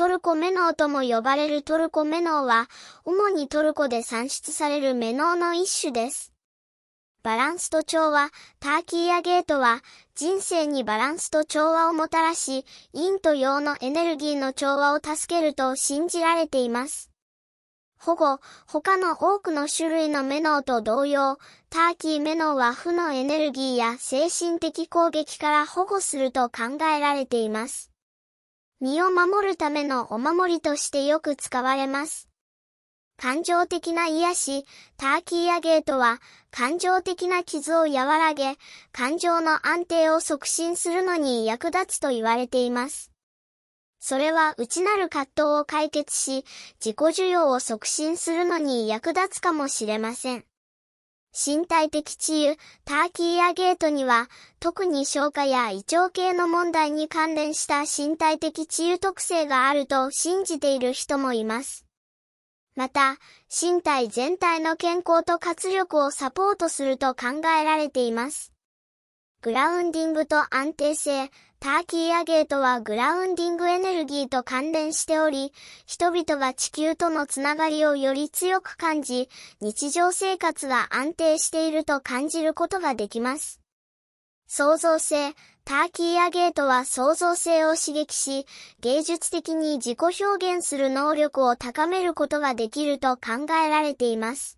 トルコメノーとも呼ばれるトルコメノーは、主にトルコで産出されるメノーの一種です。バランスと調和、ターキーやゲートは、人生にバランスと調和をもたらし、陰と陽のエネルギーの調和を助けると信じられています。保護、他の多くの種類のメノーと同様、ターキーメノーは負のエネルギーや精神的攻撃から保護すると考えられています。身を守るためのお守りとしてよく使われます。感情的な癒し、ターキーやゲートは、感情的な傷を和らげ、感情の安定を促進するのに役立つと言われています。それは内なる葛藤を解決し、自己需要を促進するのに役立つかもしれません。身体的治癒、ターキーやゲートには、特に消化や胃腸系の問題に関連した身体的治癒特性があると信じている人もいます。また、身体全体の健康と活力をサポートすると考えられています。グラウンディングと安定性、ターキーアゲートはグラウンディングエネルギーと関連しており、人々は地球とのつながりをより強く感じ、日常生活は安定していると感じることができます。創造性、ターキーアゲートは創造性を刺激し、芸術的に自己表現する能力を高めることができると考えられています。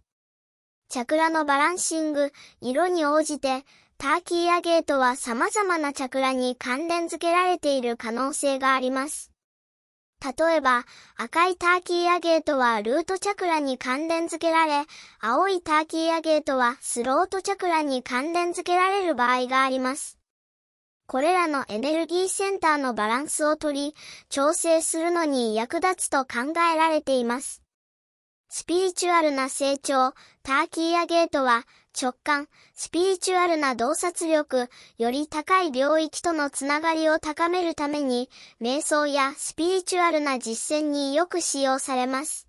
チャクラのバランシング、色に応じて、ターキーアゲートは様々なチャクラに関連づけられている可能性があります。例えば、赤いターキーアゲートはルートチャクラに関連づけられ、青いターキーアゲートはスロートチャクラに関連づけられる場合があります。これらのエネルギーセンターのバランスをとり、調整するのに役立つと考えられています。スピリチュアルな成長、ターキーアゲートは、直感、スピリチュアルな洞察力、より高い領域とのつながりを高めるために、瞑想やスピリチュアルな実践によく使用されます。